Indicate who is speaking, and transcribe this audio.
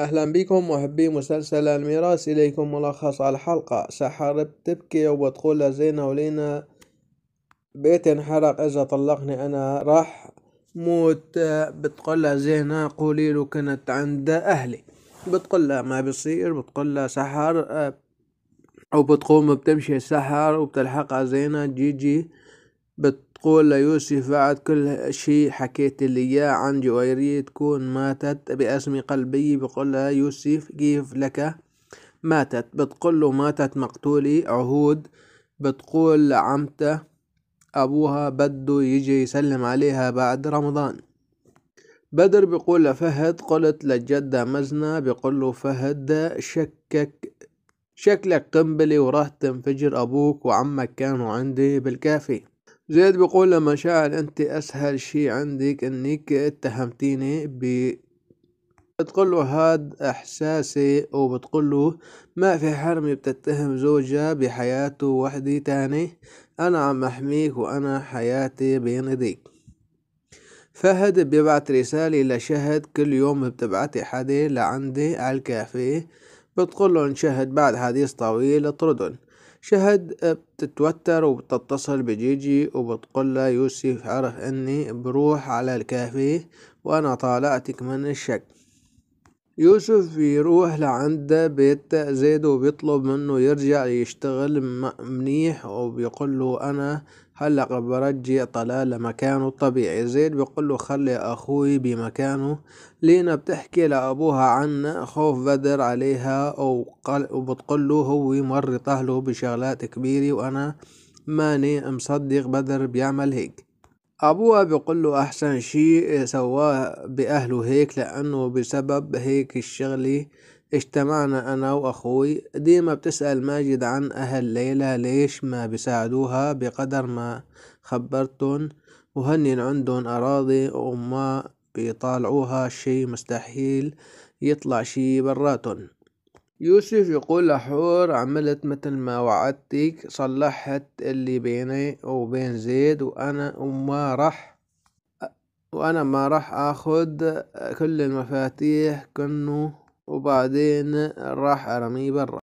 Speaker 1: أهلا بكم محبي مسلسل الميراث إليكم ملخص على الحلقة سحر تبكي وبتقول زينة ولينا بيت انحرق إذا طلقني أنا راح موت بتقول زينة قولي له كنت عند أهلي بتقول ما بيصير بتقول سحر وبتقوم بتمشي السحر وبتلحقها زينة جيجي بت تقول ليوسف بعد كل شي حكيت لي إياه عن جويرية تكون ماتت بأسم قلبي بقول لها يوسف كيف لك ماتت بتقول له ماتت مقتولي عهود بتقول لعمته أبوها بده يجي يسلم عليها بعد رمضان بدر بيقول لفهد قلت للجدة مزنة بيقول له فهد شكك شكلك قنبلي وراح تنفجر أبوك وعمك كانوا عندي بالكافي زيد بيقول لما شاعر انت اسهل شي عندك انك اتهمتيني ب بتقول له هاد احساسي وبتقول له ما في حرمي بتتهم زوجها بحياته وحدي تاني انا عم احميك وانا حياتي بين ايديك فهد بيبعت رسالة لشهد كل يوم بتبعتي حدا لعندي عالكافيه بتقول له شهد بعد حديث طويل اطردن شهد بتتوتر وبتتصل بجيجي وبتقول له يوسف عرف اني بروح على الكافيه وانا طالعتك من الشك يوسف بيروح لعند بيت زيد وبيطلب منه يرجع يشتغل منيح وبيقول له انا هلق برجع طلال لمكانه الطبيعي زيد بيقول له خلي اخوي بمكانه لينا بتحكي لابوها عن خوف بدر عليها وبتقول له هو مرت اهله بشغلات كبيرة وانا ماني مصدق بدر بيعمل هيك أبوها بيقول له أحسن شيء سواه بأهله هيك لأنه بسبب هيك الشغلة اجتمعنا أنا وأخوي ديما بتسأل ماجد عن أهل ليلى ليش ما بيساعدوها بقدر ما خبرتن وهنن عندن أراضي وما بيطالعوها شي مستحيل يطلع شي براتن يوسف يقول لحور عملت مثل ما وعدتك صلحت اللي بيني وبين زيد وأنا وما راح وأنا ما راح اخذ كل المفاتيح كنه وبعدين راح أرميه برا